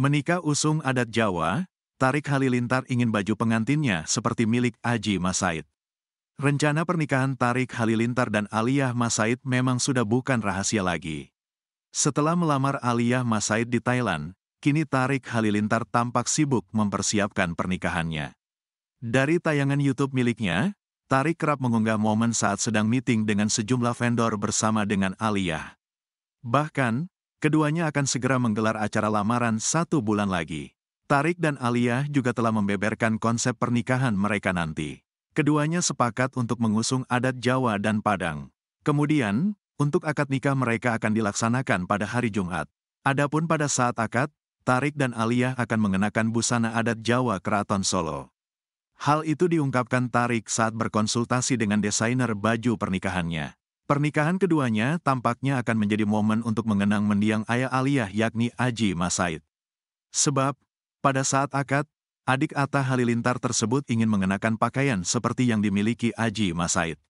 Menikah usung adat Jawa, Tarik Halilintar ingin baju pengantinnya seperti milik Aji Masaid. Rencana pernikahan Tarik Halilintar dan Aliyah Masaid memang sudah bukan rahasia lagi. Setelah melamar Aliyah Masaid di Thailand, kini Tarik Halilintar tampak sibuk mempersiapkan pernikahannya. Dari tayangan YouTube miliknya, Tarik kerap mengunggah momen saat sedang meeting dengan sejumlah vendor bersama dengan Aliyah. Bahkan, Keduanya akan segera menggelar acara lamaran satu bulan lagi. Tarik dan Alia juga telah membeberkan konsep pernikahan mereka nanti. Keduanya sepakat untuk mengusung adat Jawa dan Padang. Kemudian, untuk akad nikah mereka akan dilaksanakan pada hari Jumat. Adapun pada saat akad, Tarik dan Alia akan mengenakan busana adat Jawa Keraton Solo. Hal itu diungkapkan Tarik saat berkonsultasi dengan desainer baju pernikahannya. Pernikahan keduanya tampaknya akan menjadi momen untuk mengenang mendiang ayah Aliyah yakni Aji Masaid. Sebab, pada saat akad, adik Atta Halilintar tersebut ingin mengenakan pakaian seperti yang dimiliki Aji Masaid.